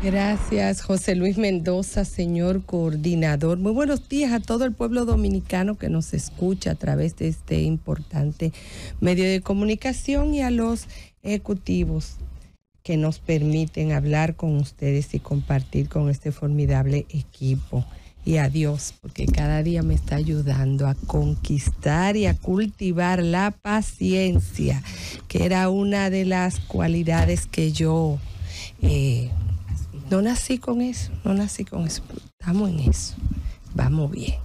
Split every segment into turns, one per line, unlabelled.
Gracias, José Luis Mendoza, señor coordinador. Muy buenos días a todo el pueblo dominicano que nos escucha a través de este importante medio de comunicación y a los ejecutivos que nos permiten hablar con ustedes y compartir con este formidable equipo. Y a Dios, porque cada día me está ayudando a conquistar y a cultivar la paciencia, que era una de las cualidades que yo... Eh, no nací con eso, no nací con eso. Estamos en eso. Vamos bien.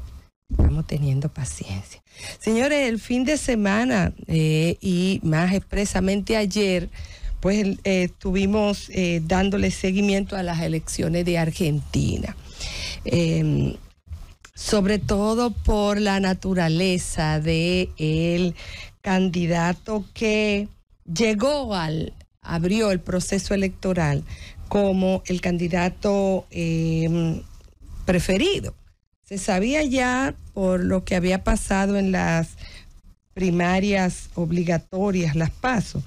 Estamos teniendo paciencia. Señores, el fin de semana eh, y más expresamente ayer, pues eh, estuvimos eh, dándole seguimiento a las elecciones de Argentina. Em, sobre todo por la naturaleza de el candidato que llegó al abrió el proceso electoral como el candidato em, preferido. Se sabía ya por lo que había pasado en las primarias obligatorias, las PASO,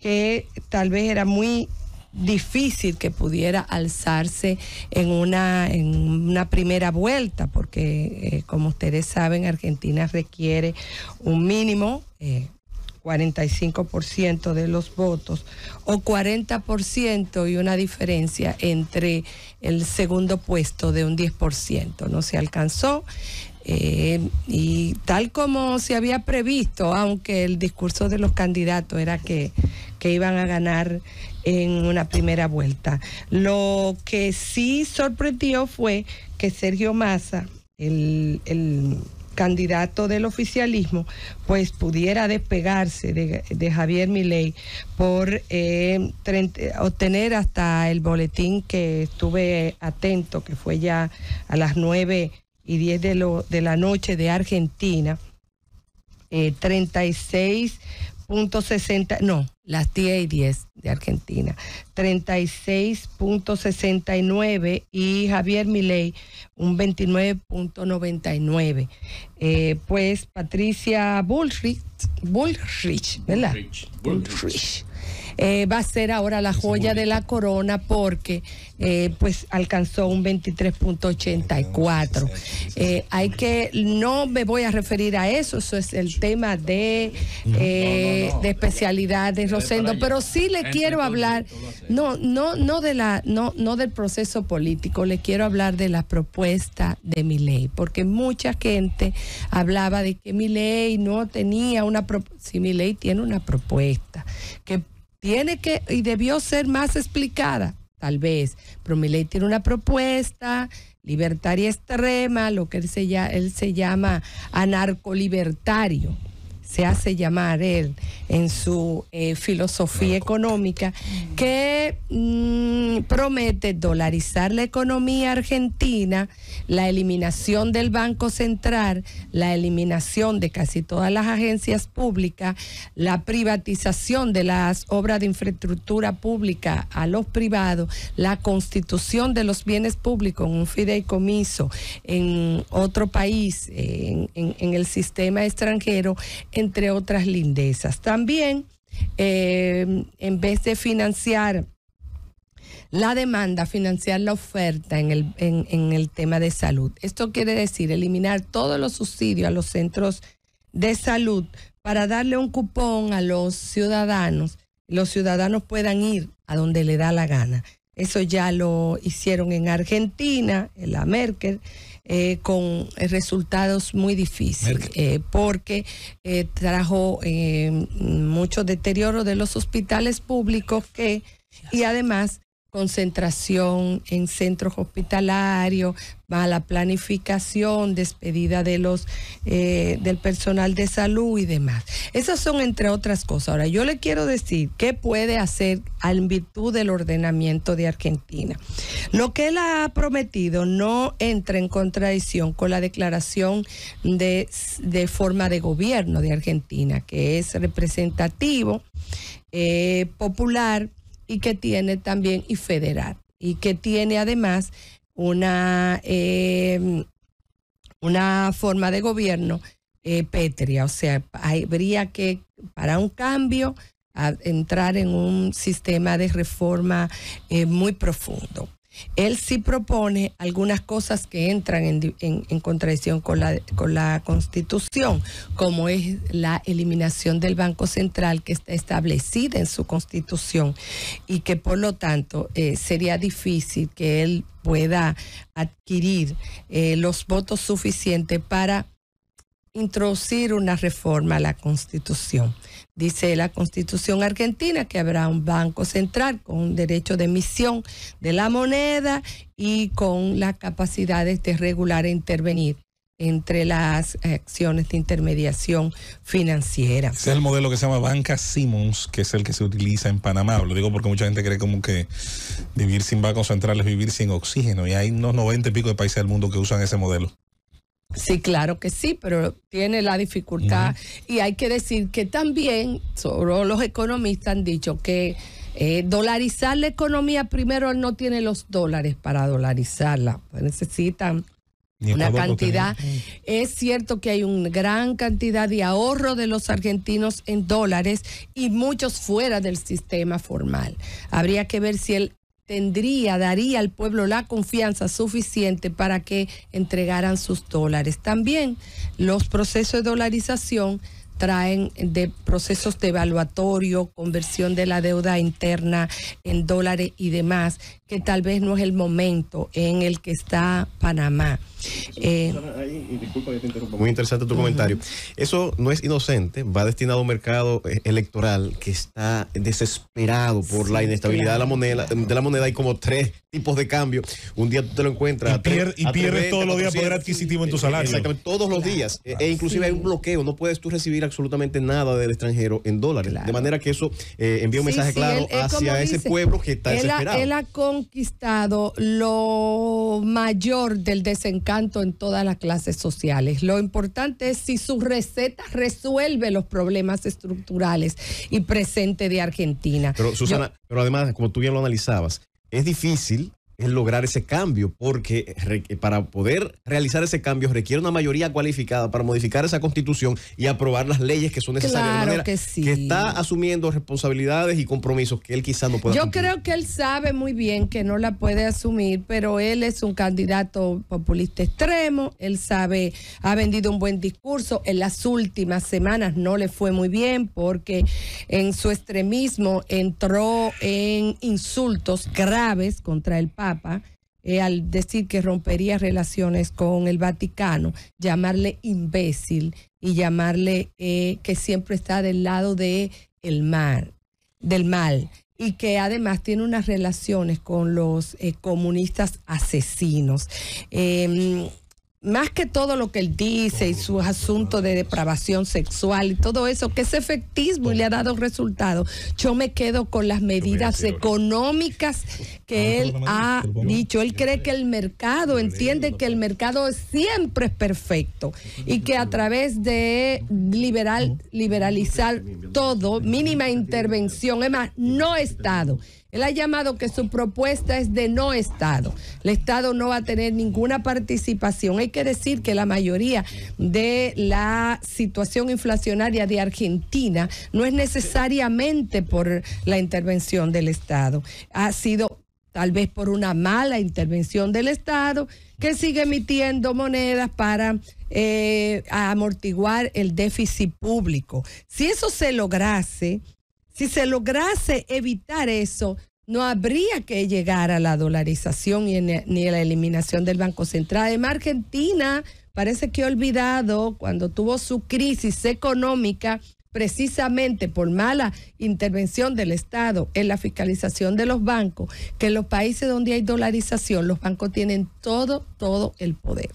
que tal vez era muy difícil que pudiera alzarse en una, en una primera vuelta, porque eh, como ustedes saben, Argentina requiere un mínimo, eh, 45% de los votos, o 40% y una diferencia entre el segundo puesto de un 10%. No se alcanzó. Eh, y tal como se había previsto, aunque el discurso de los candidatos era que, que iban a ganar en una primera vuelta. Lo que sí sorprendió fue que Sergio Massa, el candidato del oficialismo, pues pudiera despegarse de, Javier Milei por eh, eh, obtener hasta el boletín que estuve atento, que fue ya a las nueve y diez de, lo, de la noche de Argentina, eh, 36 36.60, no, las 10 y 10 de Argentina, 36.69 y Javier Milei un 29.99. Eh, pues Patricia Bullrich, Bullrich, ¿verdad? Bullrich eh, va a ser ahora la joya de la corona porque eh, pues alcanzó un 23.84. Eh, hay que, no me voy a referir a eso, eso es el tema de, de especialidad Rosendo, pero sí le quiero hablar, no, no, no de la, no, no del proceso político, le quiero hablar de la propuesta de mi ley, porque mucha gente hablaba de que mi ley no tenía una propuesta, si mi ley tiene una propuesta que tiene que y debió ser más explicada, tal vez. Pero ley tiene una propuesta libertaria extrema, lo que él se, él se llama anarcolibertario se hace llamar él en su eh, filosofía económica, que mm, promete dolarizar la economía argentina, la eliminación del Banco Central, la eliminación de casi todas las agencias públicas, la privatización de las obras de infraestructura pública a los privados, la constitución de los bienes públicos en un fideicomiso en otro país, en el sistema extranjero, entre otras lindezas. También, eh, en vez de financiar la demanda, financiar la oferta en el, en el tema de salud. Esto quiere decir eliminar todos los subsidios a los centros de salud para darle un cupón a los ciudadanos. Los ciudadanos puedan ir a donde le da la gana. Eso ya lo hicieron en Argentina, en la Merkel. Eh, con resultados muy difíciles, eh, porque eh, trajo mucho deterioro de los hospitales públicos que, y además concentración en centros hospitalarios, mala planificación, despedida de los eh, del personal de salud y demás. Esas son entre otras cosas. Ahora yo le quiero decir qué puede hacer en virtud del ordenamiento de Argentina. Lo que él ha prometido no entra en contradicción con la declaración de, de forma de gobierno de Argentina, que es representativo, eh, popular y que tiene también y federal y que tiene además una, eh, una forma de gobierno eh, pétrea, o sea, habría que para un cambio entrar en un sistema de reforma eh, muy profundo. Él sí propone algunas cosas que entran en, contradicción con la, con la Constitución, como es la eliminación del Banco Central que está establecida en su Constitución y que por lo tanto eh, sería difícil que él pueda adquirir eh, los votos suficientes para introducir una reforma a la Constitución. Dice la Constitución argentina que habrá un banco central con un derecho de emisión de la moneda y con las capacidades de regular e intervenir entre las acciones de intermediación financiera. es el
modelo que se llama Banca Simons, que es el que se utiliza en Panamá. Lo digo porque mucha gente cree como que vivir sin bancos centrales es vivir sin oxígeno. Y hay unos 90 y pico de países del mundo que usan ese modelo.
Sí, claro que sí, pero tiene la dificultad. Y hay que decir que también, solo los economistas han dicho que eh, dolarizar la economía primero no tiene los dólares para dolarizarla. Pues necesitan una cantidad. Mm. Es cierto que hay una gran cantidad de ahorro de los argentinos en dólares y muchos fuera del sistema formal. Habría que ver si el tendría, daría al pueblo la confianza suficiente para que entregaran sus dólares. También los procesos de dolarización traen de procesos de evaluatorio, conversión de la deuda interna en dólares y demás, que tal vez no es el momento en el que está Panamá. Eh, eh,
muy interesante tu comentario. Eso no es inocente, va destinado a un mercado eh, electoral que está desesperado por la inestabilidad de, la moneda, de la moneda hay como tres tipos de cambio. Un día tú te lo encuentras. Y, pierdes todos los días poder adquisitivo en tu salario. Exactamente, todos los días. E, e, inclusive hay un bloqueo. No puedes tú recibir absolutamente nada del extranjero en dólares. De manera que eso eh, envía un mensaje claro hacia ese pueblo que está desesperado. él ha
conquistado lo mayor del desencanto en todas las clases sociales. Lo importante es si su receta resuelve los problemas estructurales y presente de Argentina. Pero Susana,
pero además, como tú bien lo analizabas, es difícil es lograr ese cambio, porque para poder realizar ese cambio requiere una mayoría cualificada para modificar esa constitución y aprobar las leyes que son necesarias. de manera que,
está
asumiendo responsabilidades y compromisos que él quizá no pueda. Yo
creo que él sabe muy bien que no la puede asumir, pero él es un candidato populista extremo, él sabe, ha vendido un buen discurso, en las últimas semanas no le fue muy bien porque en su extremismo entró en insultos graves contra el país eh, al decir que rompería relaciones con el Vaticano, llamarle imbécil y llamarle eh, que siempre está del lado de el mal, del mal y que además tiene unas relaciones con los eh, comunistas asesinos. Em, más que todo lo que él dice y su asunto de depravación sexual y todo eso, que es efectismo y le ha dado resultado, yo me quedo con las medidas económicas que ah, él ha dicho. Él cree que el mercado, entiende que el mercado siempre es perfecto y que a través de liberal, liberalizar todo, mínima intervención, es más, no Estado. Él ha llamado que su propuesta es de no Estado. El Estado no va a tener ninguna participación. Hay que decir que la mayoría de la situación inflacionaria de Argentina no es necesariamente por la intervención del Estado. Ha sido tal vez por una mala intervención del Estado, que sigue emitiendo monedas para eh, amortiguar el déficit público. Si eso se lograse, si se lograse evitar eso, no habría que llegar a la dolarización ni, e, ni a la eliminación del Banco Central. Además, Argentina parece que ha olvidado cuando tuvo su crisis económica precisamente por mala intervención del Estado en la fiscalización de los bancos, que en los países donde hay dolarización, los bancos tienen todo, todo el poder.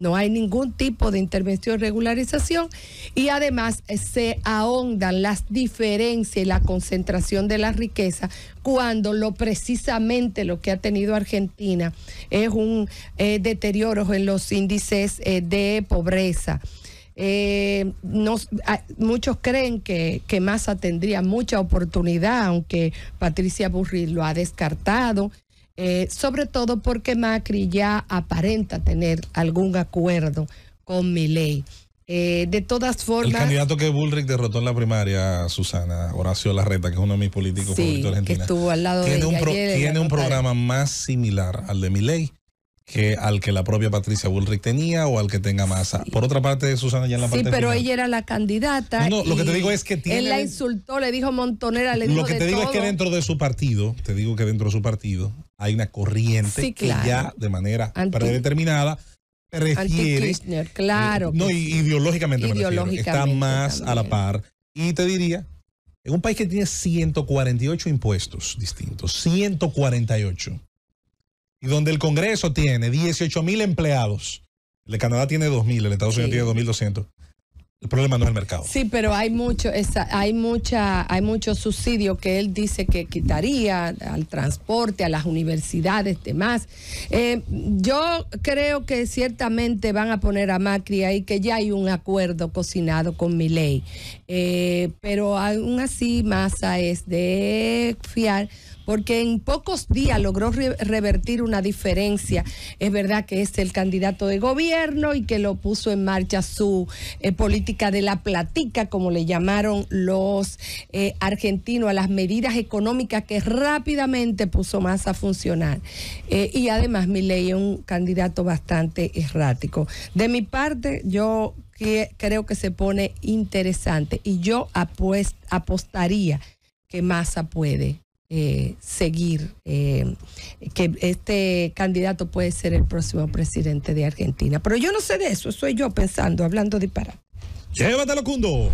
No hay ningún tipo de intervención regularización y además eh, se ahondan las diferencias y la concentración de la riqueza cuando lo precisamente lo que ha tenido Argentina es un eh, deterioro en los índices eh, de pobreza. Eh, muchos creen que, que Massa tendría mucha oportunidad, aunque Patricia Burri lo ha descartado, eh, sobre todo porque Macri ya aparenta tener algún acuerdo con Miley. Eh, de todas formas. El candidato
que Bullrich derrotó en la primaria, Susana, Horacio Larreta, que es uno de mis políticos al lado tiene un, programa más similar al de Miley que al que la propia Patricia Bullrich tenía o al que tenga masa. Ah, por otra parte, Susana ya en la sí, pero ella
era la candidata. No, lo que te digo es que tiene... Él la insultó, le dijo montonera, le dijo Lo que te digo es que dentro
de su partido, te digo que dentro de su partido hay una corriente que ya de manera predeterminada prefiere... Eh,
claro. no,
ideológicamente, ideológicamente me Está más a la par. Y te diría, en un país que tiene 148 impuestos distintos, 148 y donde el Congreso tiene 18 mil empleados. El de Canadá tiene 2 mil, el de Estados Unidos tiene 2.200. El problema no es el mercado.
Sí, pero hay mucho, esa, hay mucha, hay mucho subsidio que él dice que quitaría al transporte, a las universidades, demás. Eh, yo creo que ciertamente van a poner a Macri ahí, que ya hay un acuerdo cocinado con mi ley. Eh, pero aún así, masa es de fiar porque en pocos días logró revertir una diferencia. Es verdad que es el candidato de gobierno y que lo puso en marcha su eh, política de la platica, como le llamaron los eh, argentinos, a las medidas económicas que rápidamente puso más a funcionar. Eh, y además, ley es un candidato bastante errático. De mi parte, yo creo que se pone interesante y yo apostaría que Massa puede eh, seguir eh, que este candidato puede ser el próximo presidente de Argentina. Pero yo no sé de eso, soy yo pensando, hablando de
Llévatelo, Cundo.